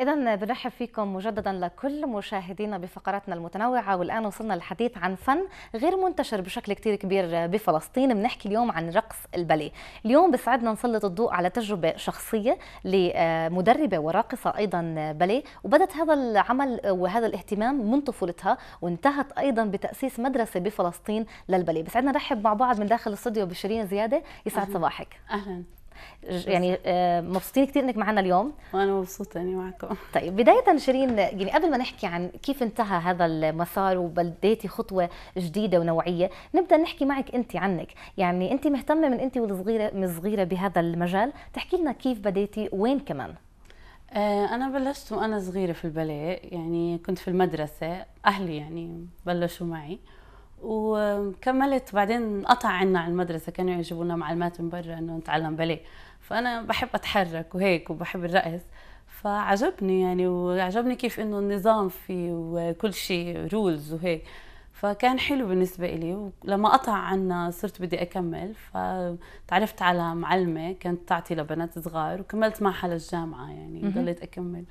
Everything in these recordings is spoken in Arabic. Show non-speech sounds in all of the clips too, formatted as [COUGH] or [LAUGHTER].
إذا بنرحب فيكم مجددا لكل مشاهدينا بفقراتنا المتنوعة والآن وصلنا للحديث عن فن غير منتشر بشكل كتير كبير بفلسطين بنحكي اليوم عن رقص البلي اليوم بسعدنا نسلط الضوء على تجربة شخصية لمدربة وراقصة أيضا بلي وبدت هذا العمل وهذا الاهتمام من طفولتها وانتهت أيضا بتأسيس مدرسة بفلسطين للبلي بسعدنا نرحب مع بعض من داخل الاستوديو بشيرين زيادة يسعد صباحك أهلا يعني آه، مبسوطين كثير انك معنا اليوم وانا مبسوطه اني معكم طيب بدايه شيرين يعني قبل ما نحكي عن كيف انتهى هذا المسار وبديتي خطوه جديده ونوعيه نبدا نحكي معك انت عنك يعني انت مهتمه من انت والصغيره من صغيره بهذا المجال تحكي لنا كيف بديتي وين كمان آه، أنا بلشت وأنا صغيرة في البلاء يعني كنت في المدرسة أهلي يعني بلشوا معي وكملت بعدين قطع عنا على المدرسة كانوا يجيبونا معلمات من برا إنه نتعلم باليه فأنا بحب أتحرك وهيك وبحب الرقص فعجبني يعني وعجبني كيف إنه النظام فيه وكل شيء رولز وهيك فكان حلو بالنسبة إلي ولما قطع عنا صرت بدي أكمل فتعرفت على معلمة كانت تعطي لبنات صغار وكملت معها للجامعة يعني ضليت أكمل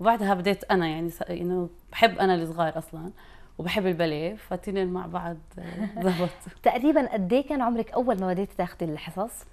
وبعدها بديت أنا يعني إنه بحب أنا الصغار أصلاً وبحب الباليه فالتنين مع بعض ضبط آه، [LAUGHS] تقريبا قد إيه كان عمرك اول ما بديتي تاخذي الحصص؟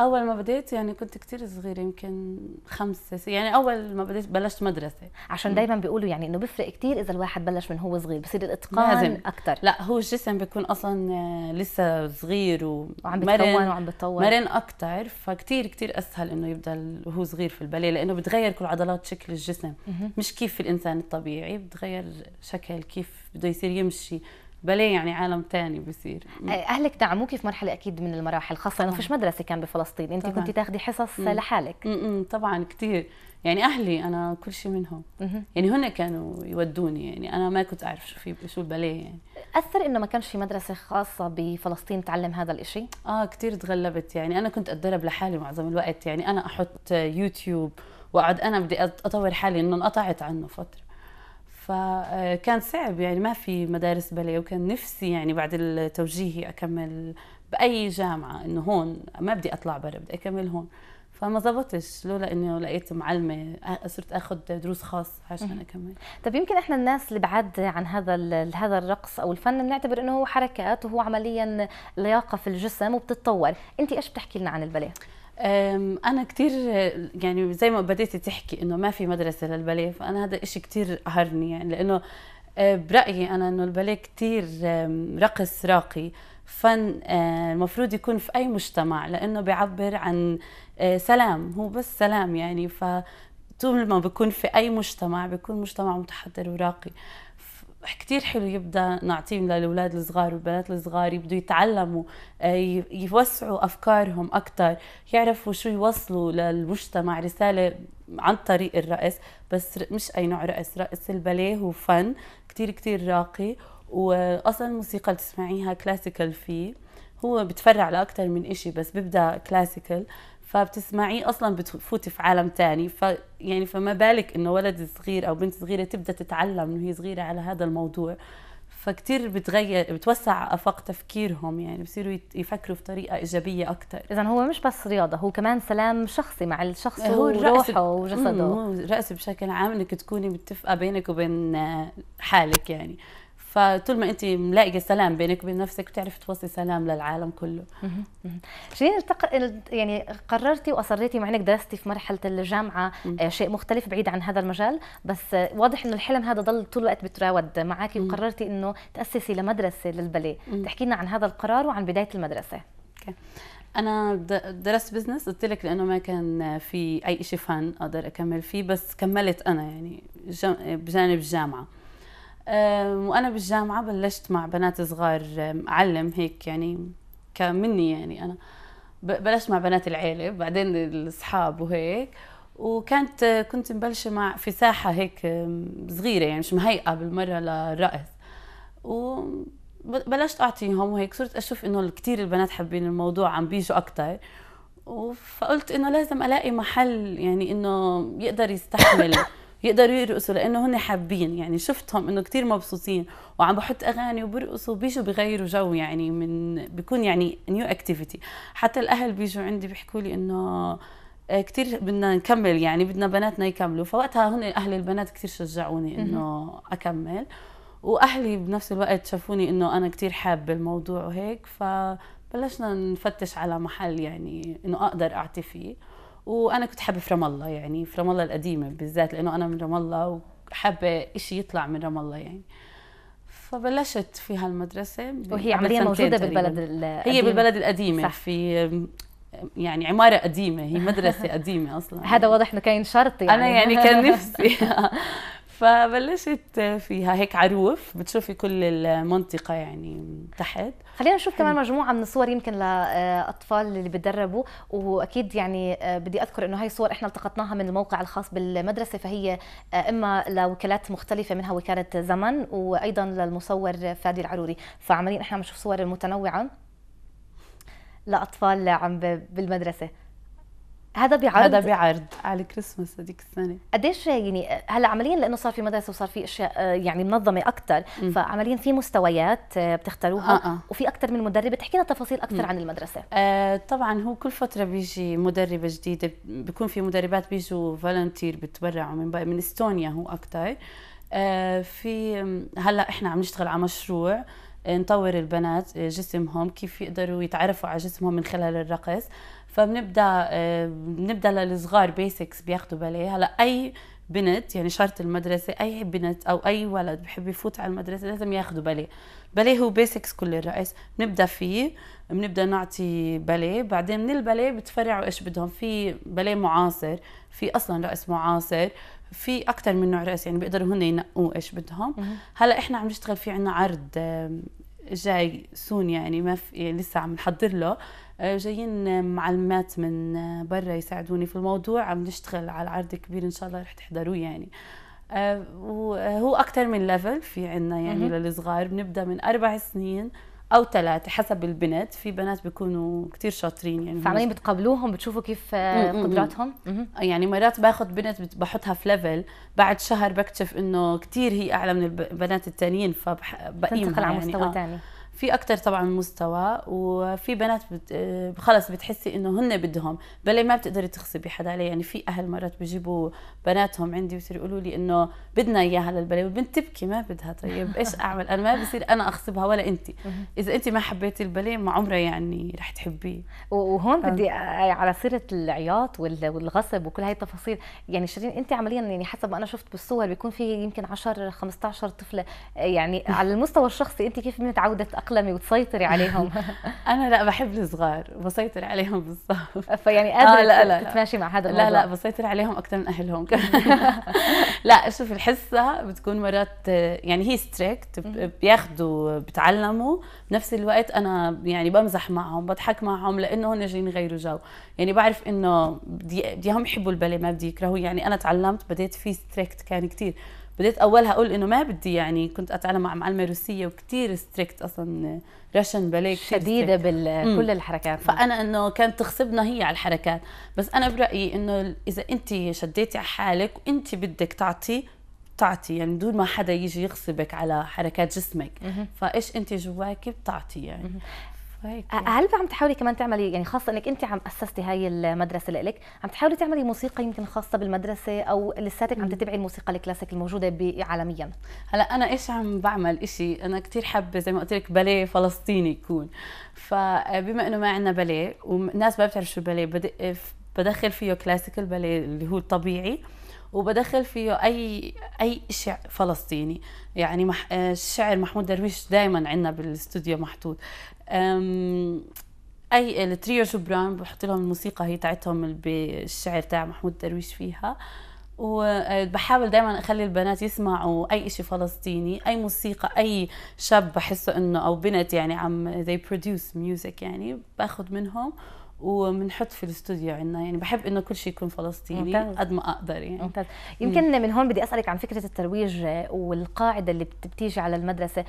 اول ما بديت يعني كنت كتير صغيره يمكن خمسة يعني اول ما بديت بلشت مدرسه عشان دائما بيقولوا يعني انه بيفرق كتير اذا الواحد بلش من هو صغير بصير الاتقان لازم. اكثر لا هو الجسم بيكون اصلا آه، لسه صغير وعم بتكون وعم بتطور مرن اكثر فكتير كتير اسهل انه يبدا وهو صغير في الباليه لانه بتغير كل عضلات شكل الجسم مش كيف الانسان الطبيعي بتغير شكل كيف بده يصير يمشي بلي يعني عالم تاني بصير اهلك دعموكي في مرحله اكيد من المراحل خاصه انه فيش مدرسه كان بفلسطين انت كنت تاخدي حصص مم. لحالك مم. طبعا كثير يعني اهلي انا كل شيء منهم مم. يعني هن كانوا يودوني يعني انا ما كنت اعرف شو في شو الباليه يعني اثر انه ما كانش في مدرسه خاصه بفلسطين تعلم هذا الشيء اه كثير تغلبت يعني انا كنت اتدرب لحالي معظم الوقت يعني انا احط يوتيوب واقعد انا بدي اطور حالي انه انقطعت عنه فتره فكان صعب يعني ما في مدارس باليه وكان نفسي يعني بعد التوجيهي اكمل باي جامعه انه هون ما بدي اطلع برا بدي اكمل هون فما زبطش لولا انه لقيت معلمه صرت اخذ دروس خاص عشان اكمل طب يمكن احنا الناس اللي بعاد عن هذا هذا الرقص او الفن بنعتبر انه هو حركات وهو عمليا لياقه في الجسم وبتتطور انت ايش بتحكي لنا عن الباليه انا كثير يعني زي ما بديتي تحكي انه ما في مدرسه للباليه فانا هذا إشي كثير قهرني يعني لانه أه، برايي انا انه الباليه كثير رقص راقي فن أه، المفروض يكون في اي مجتمع لانه بيعبر عن أه، سلام هو بس سلام يعني ف طول ما بكون في اي مجتمع بيكون مجتمع متحضر وراقي كتير حلو يبدا نعطيهم للاولاد الصغار والبنات الصغار يبدوا يتعلموا آه، يوسعوا افكارهم اكثر يعرفوا شو يوصلوا للمجتمع رساله عن طريق الرقص بس مش اي نوع رقص رقص الباليه هو فن كتير كتير راقي واصلا الموسيقى اللي تسمعيها كلاسيكال فيه هو بتفرع لاكثر من إشي بس ببدا كلاسيكال فبتسمعيه اصلا بتفوتي في عالم تاني ف يعني فما بالك انه ولد صغير او بنت صغيره تبدا تتعلم انه هي صغيره على هذا الموضوع فكتير بتغير بتوسع افاق تفكيرهم يعني بصيروا يفكروا بطريقه ايجابيه اكثر اذا هو مش بس رياضه هو كمان سلام شخصي مع الشخص هو وروحه وجسده الراس بشكل عام انك تكوني متفقه بينك وبين آه، حالك يعني فطول ما انت ملاقيه سلام بينك وبين نفسك بتعرفي توصلي سلام للعالم كله شيرين التق... يعني قررتي واصريتي مع انك درستي في مرحله الجامعه آه، شيء مختلف بعيد عن هذا المجال بس واضح انه الحلم هذا ضل طول الوقت بتراود معك وقررتي انه تاسسي لمدرسه للباليه تحكي لنا عن هذا القرار وعن بدايه المدرسه okay. انا درست بزنس قلت لك لانه ما كان في اي شيء فن اقدر اكمل فيه بس كملت انا يعني بجانب الجامعه وانا بالجامعه بلشت مع بنات صغار اعلم هيك يعني كان مني يعني انا بلشت مع بنات العيله بعدين الاصحاب وهيك وكانت كنت مبلشه مع في ساحه هيك صغيره يعني مش مهيئه بالمره للرقص وبلشت اعطيهم وهيك صرت اشوف انه كثير البنات حابين الموضوع عم بيجوا اكثر فقلت انه لازم الاقي محل يعني انه يقدر يستحمل [COUGHS] يقدروا يرقصوا لانه هن حابين يعني شفتهم انه كثير مبسوطين وعم بحط اغاني وبرقصوا بيجوا بغيروا جو يعني من بيكون يعني نيو اكتيفيتي حتى الاهل بيجوا عندي بيحكوا لي انه آه، كثير بدنا نكمل يعني بدنا بناتنا يكملوا فوقتها هن اهل البنات كثير شجعوني انه اكمل واهلي بنفس الوقت شافوني انه انا كثير حابه الموضوع وهيك فبلشنا نفتش على محل يعني انه اقدر اعطي فيه وانا كنت حابه في رام الله يعني في رام الله القديمه بالذات لانه انا من رام الله وحابه شيء يطلع من رام الله يعني فبلشت في هالمدرسه وهي عمليا موجوده بالبلد القديمة. هي بالبلد القديمه صح. في يعني عمارة قديمة هي مدرسة [LAUGHS] قديمة أصلا هذا واضح إنه كان شرط يعني أنا يعني, يعني كان [LAUGHS] نفسي فبلشت فيها هيك عروف بتشوفي كل المنطقة يعني تحت خلينا نشوف كمان مجموعة من الصور يمكن لأطفال اللي بتدربوا وأكيد يعني بدي أذكر إنه هاي الصور إحنا التقطناها من الموقع الخاص بالمدرسة فهي إما لوكالات مختلفة منها وكالة زمن وأيضا للمصور فادي العروري فعمليا إحنا عم نشوف صور متنوعة لأطفال عم بالمدرسة هذا بعرض هذا بعرض على الكريسماس هذيك السنه قديش يعني هلا عمليا لانه صار في مدرسه وصار في اشياء آه، يعني منظمه اكثر فعمليا في مستويات آه، بتختاروها آآ. آه، وفي اكثر من مدربه تحكي لنا تفاصيل اكثر م. عن المدرسه آه طبعا هو كل فتره بيجي مدربه جديده بيكون في مدربات بيجوا فالنتير بتبرعوا من من استونيا هو اكثر آه في هلا احنا عم نشتغل على مشروع نطور البنات جسمهم كيف يقدروا يتعرفوا على جسمهم من خلال الرقص فبنبدا بنبدا آه، للصغار بيسكس بياخذوا باليه هلا اي بنت يعني شرط المدرسة أي بنت أو أي ولد بحب يفوت على المدرسة لازم ياخذوا باليه باليه هو بيسكس كل الرئيس بنبدأ فيه بنبدأ نعطي باليه بعدين من الباليه بتفرعوا إيش بدهم في باليه معاصر في أصلا رأس معاصر في أكثر من نوع رأس يعني بيقدروا هن ينقوا إيش بدهم هلا إحنا عم نشتغل في عنا عرض جاي سون يعني ما في يعني لسه عم نحضر له آه، جايين معلمات من آه، برا يساعدوني في الموضوع عم نشتغل على عرض كبير ان شاء الله رح تحضروه يعني آه، وهو اكثر من ليفل في عندنا يعني للصغار بنبدا من اربع سنين او ثلاثه حسب البنت في بنات بيكونوا كثير شاطرين يعني فعليا بتقابلوهم بتشوفوا كيف قدراتهم يعني مرات باخذ بنت بحطها في ليفل بعد شهر بكتشف انه كثير هي اعلى من البنات التانيين فبقيمها تنتقل على يعني. مستوى يعني ثاني آه. في اكثر طبعا مستوى وفي بنات خلص بتحسي انه هن بدهم بل ما بتقدري تخصبي حدا عليه يعني في اهل مرات بيجيبوا بناتهم عندي بصيروا يقولوا لي انه بدنا اياها للبلاوي والبنت تبكي ما بدها طيب ايش اعمل انا ما بصير انا اخصبها ولا انت اذا انت ما حبيتي البلاوي ما عمرها يعني رح تحبيه وهون بدي على سيره العياط والغصب وكل هاي التفاصيل يعني شيرين انت عمليا يعني حسب ما انا شفت بالصور بيكون في يمكن 10 15 طفله يعني على المستوى الشخصي انت كيف متعوده تتأقلمي وتسيطري عليهم [LAUGHS] أنا لا بحب الصغار بسيطر عليهم بالظبط [LAUGHS] فيعني آه، قادرة آه لا لا تتماشي مع هذا الموضوع لا لا بسيطر عليهم أكثر من أهلهم [LAUGHS] لا شوف الحصة بتكون مرات يعني هي ستريكت بياخذوا بتعلموا بنفس الوقت أنا يعني بمزح معهم بضحك معهم لأنه هم جايين يغيروا جو يعني بعرف إنه بدي بديهم يحبوا البلي ما بدي يكرهوا يعني أنا تعلمت بديت فيه ستريكت كان كثير بديت اولها اقول انه ما بدي يعني كنت اتعلم مع معلمه روسيه وكثير ستريكت اصلا رشن باليك شديده بكل الحركات فانا انه كانت تخصبنا هي على الحركات بس انا برايي انه اذا انت شديتي على حالك وانت بدك تعطي بتعطي يعني بدون ما حدا يجي يغصبك على حركات جسمك فايش انت جواكي بتعطي يعني هل عم تحاولي كمان تعملي يعني خاصه انك انت عم اسستي هاي المدرسه لإلك عم تحاولي تعملي موسيقى يمكن خاصه بالمدرسه او لساتك عم تتبعي الموسيقى الكلاسيك الموجوده عالميا هلا انا ايش عم بعمل إشي انا كثير حابه زي ما قلت لك باليه فلسطيني يكون فبما انه ما عندنا باليه والناس ما بتعرف شو الباليه بدخل فيه كلاسيكال باليه اللي هو الطبيعي وبدخل فيه أي أي شيء فلسطيني يعني مح... آه، الشعر محمود درويش دائما عندنا بالاستوديو محطوط أم... اي التريو جبران بحط لهم الموسيقى هي تاعتهم بالشعر تاع محمود درويش فيها وبحاول آه، دائما اخلي البنات يسمعوا اي شيء فلسطيني اي موسيقى اي شاب بحسه انه او بنت يعني عم they produce music يعني باخذ منهم وبنحط في الاستوديو عندنا يعني بحب انه كل شيء يكون فلسطيني قد ما اقدر يعني ممتاز. يمكن مم. من هون بدي اسالك عن فكره الترويج والقاعده اللي بتيجي على المدرسه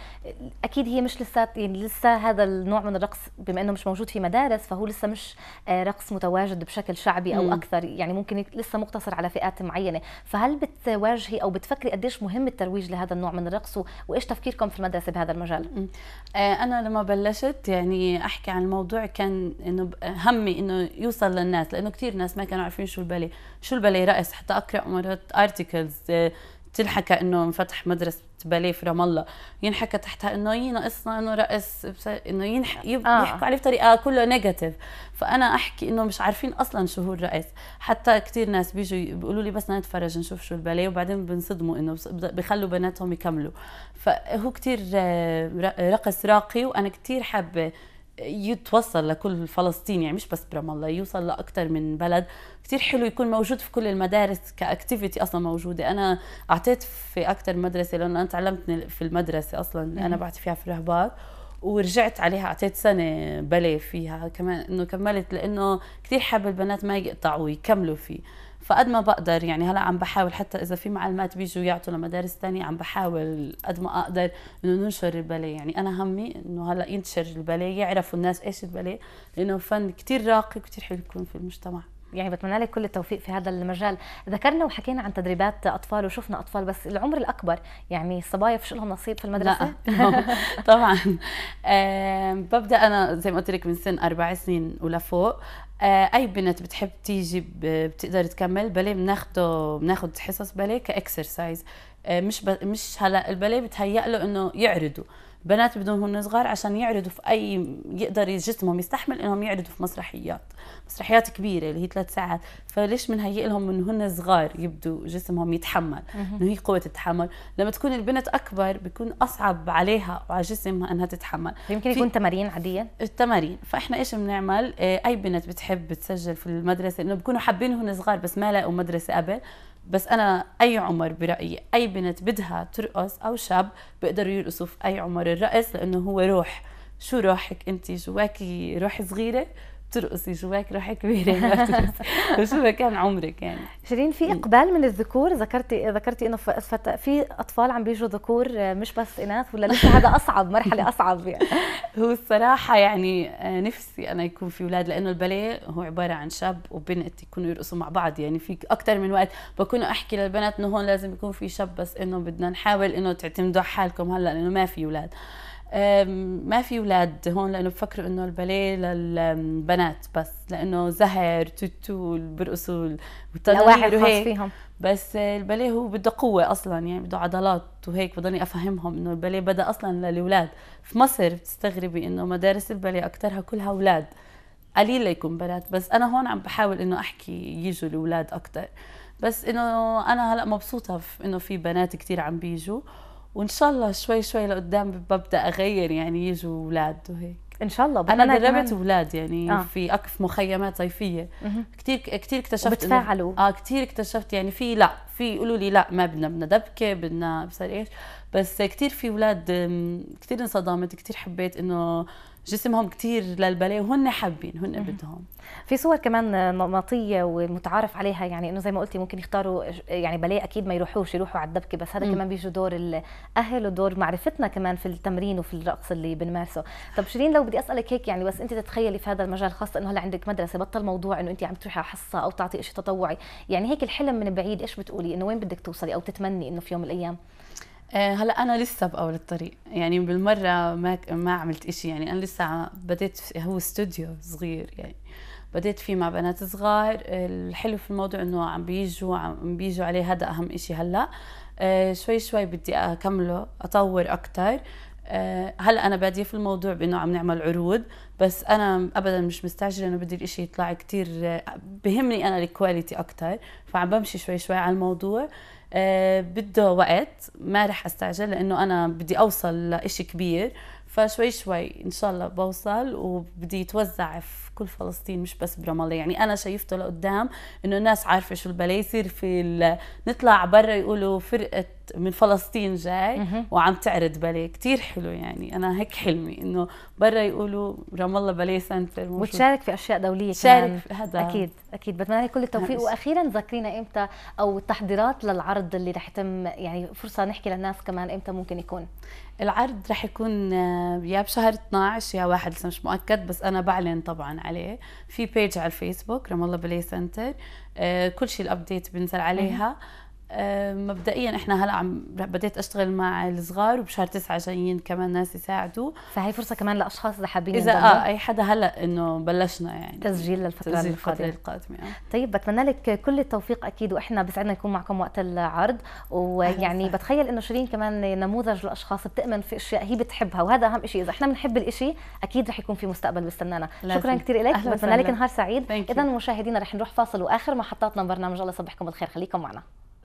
اكيد هي مش لسه يعني لسه هذا النوع من الرقص بما انه مش موجود في مدارس فهو لسه مش آه، رقص متواجد بشكل شعبي او مم. اكثر يعني ممكن لسه مقتصر على فئات معينه فهل بتواجهي او بتفكري قديش مهم الترويج لهذا النوع من الرقص وايش تفكيركم في المدرسه بهذا المجال مم. آه، انا لما بلشت يعني احكي عن الموضوع كان انه هم همي انه يوصل للناس لانه كثير ناس ما كانوا عارفين شو الباليه شو الباليه رقص حتى اقرا مرات ارتكلز آه، تنحكى انه انفتح مدرسه باليه في رام الله ينحكى تحتها انه ناقصنا انه رقص انه ينح... يب... آه. يحكوا عليه بطريقه كله نيجاتيف فانا احكي انه مش عارفين اصلا شو هو الرقص حتى كثير ناس بيجوا بيقولوا لي بس نتفرج نشوف شو الباليه وبعدين بنصدموا انه بخلوا بناتهم يكملوا فهو كثير آه، رقص راقي وانا كثير حابه يتوصل لكل فلسطين يعني مش بس برام الله يوصل لاكثر من بلد كثير حلو يكون موجود في كل المدارس كاكتيفيتي اصلا موجوده انا اعطيت في اكثر مدرسه لانه انا تعلمت في المدرسه اصلا انا بعت فيها في الرهبات ورجعت عليها اعطيت سنه بلي فيها كمان انه كملت لانه كثير حابه البنات ما يقطعوا يكملوا فيه فقد ما بقدر يعني هلا عم بحاول حتى اذا في معلمات بيجوا يعطوا لمدارس ثانيه عم بحاول قد ما اقدر انه ننشر الباليه يعني انا همي انه هلا ينتشر الباليه يعرفوا الناس ايش الباليه لانه فن كثير راقي وكثير حلو يكون في المجتمع يعني بتمنى لك كل التوفيق في هذا المجال ذكرنا وحكينا عن تدريبات اطفال وشفنا اطفال بس العمر الاكبر يعني الصبايا فيش لهم نصيب في المدرسه لا. [LAUGHS] طبعا ببدا انا زي ما قلت لك من سن اربع سنين ولفوق آه، اي بنت بتحب تيجي بتقدر تكمل بلي بناخده بناخد حصص بلي كاكسرسايز آه، مش مش هلا البلي بتهيأ له انه يعرضه بنات بدهم هن صغار عشان يعرضوا في اي يقدر جسمهم يستحمل انهم يعرضوا في مسرحيات مسرحيات كبيره اللي هي ثلاث ساعات فليش بنهيئ لهم من هن صغار يبدوا جسمهم يتحمل انه هي قوه التحمل لما تكون البنت اكبر بيكون اصعب عليها وعلى جسمها انها تتحمل يمكن يكون تمارين عاديه التمارين فاحنا ايش بنعمل إيه، اي بنت بتحب تسجل في المدرسه انه بكونوا حابين هن صغار بس ما لاقوا مدرسه قبل بس انا اي عمر برايي اي بنت بدها ترقص او شاب بيقدروا يرقصوا في اي عمر الرقص لانه هو روح شو روحك انت جواكي روح صغيره بترقصي جواك روحي كبيره يعني [LAUGHS] شو ما كان عمرك يعني شيرين في اقبال من الذكور ذكرتي ذكرتي انه في اطفال عم بيجوا ذكور آه، مش بس اناث ولا لسه هذا اصعب مرحله [LAUGHS] اصعب يعني. هو الصراحه يعني آه، نفسي انا يكون في اولاد لانه الباليه هو عباره عن شاب وبنت يكونوا يرقصوا مع بعض يعني في اكثر من وقت بكون احكي للبنات انه هون لازم يكون في شاب بس انه بدنا نحاول انه تعتمدوا على حالكم هلا لانه ما في اولاد ما في اولاد هون لانه بفكروا انه الباليه للبنات بس لانه زهر توتو برقصوا واحد خاص فيهم بس الباليه هو بده قوه اصلا يعني بده عضلات وهيك بضلني افهمهم انه الباليه بدا اصلا للاولاد في مصر بتستغربي انه مدارس الباليه اكثرها كلها اولاد قليل يكون بنات بس انا هون عم بحاول انه احكي يجوا الاولاد اكثر بس انه انا هلا مبسوطه انه في بنات كثير عم بيجوا وان شاء الله شوي شوي لقدام ببدا اغير يعني يجوا اولاد وهيك ان شاء الله انا دربت اولاد يعني آه. في اكف مخيمات صيفيه كثير كثير اكتشفت بتفاعلوا اه كثير اكتشفت يعني في لا في يقولوا لي لا ما بدنا بدنا دبكه بدنا بصير ايش بس كثير في اولاد كثير انصدمت كثير حبيت انه جسمهم كثير للبلاء وهن حابين هن بدهم في صور كمان نمطيه ومتعارف عليها يعني انه زي ما قلتي ممكن يختاروا يعني بلاء اكيد ما يروحوش يروحوا على الدبكه بس هذا كمان بيجي دور الاهل ودور معرفتنا كمان في التمرين وفي الرقص اللي بنمارسه طب شيرين لو بدي اسالك هيك يعني بس انت تتخيلي في هذا المجال خاصه انه هلا عندك مدرسه بطل موضوع انه انت عم تروحي على حصه او تعطي شيء تطوعي يعني هيك الحلم من بعيد ايش بتقولي انه وين بدك توصلي او تتمني انه في يوم من الايام آه، هلا انا لسه باول الطريق يعني بالمره ما ما عملت إشي يعني انا لسه بديت هو استوديو صغير يعني بديت فيه مع بنات صغار الحلو في الموضوع انه عم بيجوا عم بيجوا عليه هذا اهم إشي هلا آه، شوي شوي بدي اكمله اطور اكثر آه، هلا انا باديه في الموضوع بانه عم نعمل عروض بس انا ابدا مش مستعجله انه بدي الإشي يطلع كتير بهمني انا الكواليتي اكثر فعم بمشي شوي شوي على الموضوع آه، بده وقت ما رح استعجل لانه انا بدي اوصل لإشي كبير فشوي شوي ان شاء الله بوصل وبدي يتوزع في كل فلسطين مش بس برام الله يعني انا شايفته لقدام انه الناس عارفه شو البلاي يصير في نطلع برا يقولوا فرقه من فلسطين جاي وعم تعرض باليه كثير حلو يعني انا هيك حلمي انه برا يقولوا رام الله باليه سنتر وتشارك في اشياء دوليه كمان تشارك في هذا اكيد اكيد بتمنى لك كل التوفيق نعم. واخيرا ذكرينا امتى او التحضيرات للعرض اللي رح يتم يعني فرصه نحكي للناس كمان امتى ممكن يكون العرض رح يكون آه، يا بشهر 12 يا واحد لسه مش مؤكد بس انا بعلن طبعا عليه في بيج على الفيسبوك رام الله بلاي سنتر آه، كل شيء الابديت بنزل عليها آه، مبدئيا احنا هلا عم بديت اشتغل مع الصغار وبشهر تسعة جايين كمان ناس يساعدوا فهي فرصه كمان لاشخاص اذا حابين اذا اه اي حدا هلا انه بلشنا يعني تسجيل للفتره تسجيل القادمه القادمه آه. طيب بتمنى لك كل التوفيق اكيد واحنا بسعدنا نكون معكم وقت العرض ويعني بتخيل انه شيرين كمان نموذج لاشخاص بتامن في اشياء هي بتحبها وهذا اهم شيء اذا احنا بنحب الشيء اكيد رح يكون في مستقبل بيستنانا شكرا كثير لك بتمنى لك نهار سعيد اذا مشاهدينا رح نروح فاصل واخر محطاتنا برنامج الله يصبحكم بالخير خليكم معنا